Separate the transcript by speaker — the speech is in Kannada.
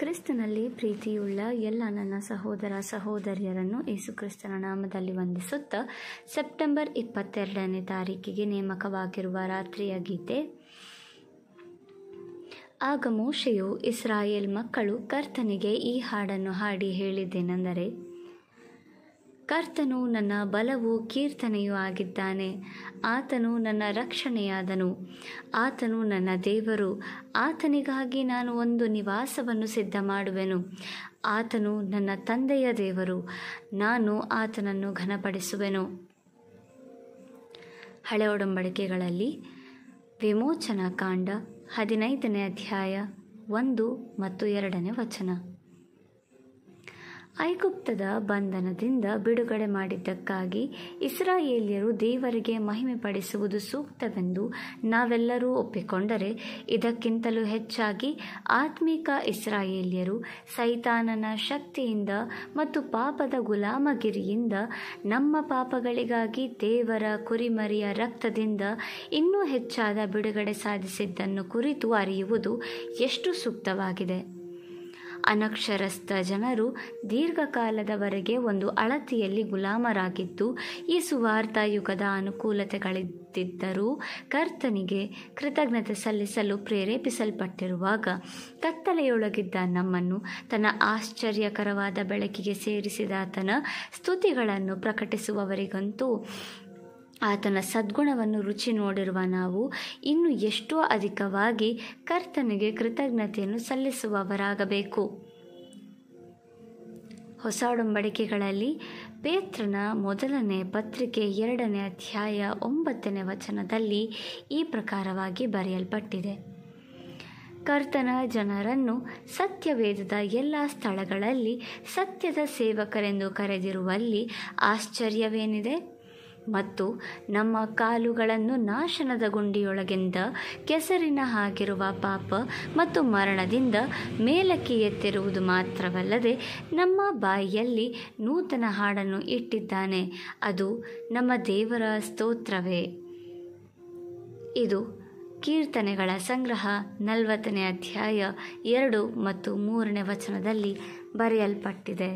Speaker 1: ಕ್ರಿಸ್ತನಲ್ಲಿ ಪ್ರೀತಿಯುಳ್ಳ ಎಲ್ಲ ನನ್ನ ಸಹೋದರ ಸಹೋದರಿಯರನ್ನು ಯೇಸುಕ್ರಿಸ್ತನ ನಾಮದಲ್ಲಿ ವಂದಿಸುತ್ತಾ ಸೆಪ್ಟೆಂಬರ್ ಇಪ್ಪತ್ತೆರಡನೇ ತಾರೀಕಿಗೆ ನೇಮಕವಾಗಿರುವ ರಾತ್ರಿಯ ಗೀತೆ ಆಗ ಮೋಶೆಯು ಇಸ್ರಾಯೇಲ್ ಮಕ್ಕಳು ಕರ್ತನಿಗೆ ಈ ಹಾಡನ್ನು ಹಾಡಿ ಹೇಳಿದ್ದೇನೆಂದರೆ ಕರ್ತನು ನನ್ನ ಬಲವು ಕೀರ್ತನೆಯೂ ಆಗಿದ್ದಾನೆ ಆತನು ನನ್ನ ರಕ್ಷಣೆಯಾದನು ಆತನು ನನ್ನ ದೇವರು ಆತನಿಗಾಗಿ ನಾನು ಒಂದು ನಿವಾಸವನ್ನು ಸಿದ್ಧ ಮಾಡುವೆನು ಆತನು ನನ್ನ ತಂದೆಯ ದೇವರು ನಾನು ಆತನನ್ನು ಘನಪಡಿಸುವೆನು ಹಳೆ ಒಡಂಬಡಿಕೆಗಳಲ್ಲಿ ವಿಮೋಚನಾ ಕಾಂಡ ಹದಿನೈದನೇ ಅಧ್ಯಾಯ ಒಂದು ಮತ್ತು ಎರಡನೇ ವಚನ ಐಗುಪ್ತದ ಬಂಧನದಿಂದ ಬಿಡುಗಡೆ ಮಾಡಿದ್ದಕ್ಕಾಗಿ ಇಸ್ರಾಯೇಲಿಯರು ದೇವರಿಗೆ ಮಹಿಮೆ ಪಡಿಸುವುದು ಸೂಕ್ತವೆಂದು ನಾವೆಲ್ಲರೂ ಒಪ್ಪಿಕೊಂಡರೆ ಇದಕ್ಕಿಂತಲೂ ಹೆಚ್ಚಾಗಿ ಆತ್ಮಿಕ ಇಸ್ರಾಯೇಲಿಯರು ಸೈತಾನನ ಶಕ್ತಿಯಿಂದ ಮತ್ತು ಪಾಪದ ಗುಲಾಮಗಿರಿಯಿಂದ ನಮ್ಮ ಪಾಪಗಳಿಗಾಗಿ ದೇವರ ಕುರಿಮರಿಯ ರಕ್ತದಿಂದ ಇನ್ನೂ ಹೆಚ್ಚಾದ ಬಿಡುಗಡೆ ಸಾಧಿಸಿದ್ದನ್ನು ಕುರಿತು ಅರಿಯುವುದು ಎಷ್ಟು ಸೂಕ್ತವಾಗಿದೆ ಅನಕ್ಷರಸ್ಥ ಜನರು ದೀರ್ಘಕಾಲದವರೆಗೆ ಒಂದು ಅಳತಿಯಲ್ಲಿ ಗುಲಾಮರಾಗಿದ್ದು ಈ ಸುವಾರ್ಥ ಯುಗದ ಅನುಕೂಲತೆಗಳಿದ್ದರೂ ಕರ್ತನಿಗೆ ಕೃತಜ್ಞತೆ ಸಲ್ಲಿಸಲು ಪ್ರೇರೇಪಿಸಲ್ಪಟ್ಟಿರುವಾಗ ಕತ್ತಲೆಯೊಳಗಿದ್ದ ನಮ್ಮನ್ನು ತನ್ನ ಆಶ್ಚರ್ಯಕರವಾದ ಬೆಳಕಿಗೆ ಸೇರಿಸಿದಾತನ ಸ್ತುತಿಗಳನ್ನು ಪ್ರಕಟಿಸುವವರಿಗಂತೂ ಆತನ ಸದ್ಗುಣವನ್ನು ರುಚಿ ನೋಡಿರುವ ನಾವು ಇನ್ನು ಎಷ್ಟೋ ಅಧಿಕವಾಗಿ ಕರ್ತನಿಗೆ ಕೃತಜ್ಞತೆಯನ್ನು ಸಲ್ಲಿಸುವವರಾಗಬೇಕು ಹೊಸ ಒಡಂಬಡಿಕೆಗಳಲ್ಲಿ ಪೇತ್ರನ ಮೊದಲನೇ ಪತ್ರಿಕೆ ಎರಡನೇ ಅಧ್ಯಾಯ ಒಂಬತ್ತನೇ ವಚನದಲ್ಲಿ ಈ ಪ್ರಕಾರವಾಗಿ ಬರೆಯಲ್ಪಟ್ಟಿದೆ ಕರ್ತನ ಜನರನ್ನು ಸತ್ಯವೇದದ ಎಲ್ಲ ಸ್ಥಳಗಳಲ್ಲಿ ಸತ್ಯದ ಸೇವಕರೆಂದು ಕರೆದಿರುವಲ್ಲಿ ಆಶ್ಚರ್ಯವೇನಿದೆ ಮತ್ತು ನಮ್ಮ ಕಾಲುಗಳನ್ನು ನಾಶನದ ಗುಂಡಿಯೊಳಗಿಂದ ಕೆಸರಿನ ಹಾಗಿರುವ ಪಾಪ ಮತ್ತು ಮರಣದಿಂದ ಮೇಲಕ್ಕೆ ಎತ್ತಿರುವುದು ಮಾತ್ರವಲ್ಲದೆ ನಮ್ಮ ಬಾಯಿಯಲ್ಲಿ ನೂತನ ಹಾಡನ್ನು ಇಟ್ಟಿದ್ದಾನೆ ಅದು ನಮ್ಮ ದೇವರ ಸ್ತೋತ್ರವೇ ಇದು ಕೀರ್ತನೆಗಳ ಸಂಗ್ರಹ ನಲವತ್ತನೇ ಅಧ್ಯಾಯ ಎರಡು ಮತ್ತು ಮೂರನೇ ವಚನದಲ್ಲಿ ಬರೆಯಲ್ಪಟ್ಟಿದೆ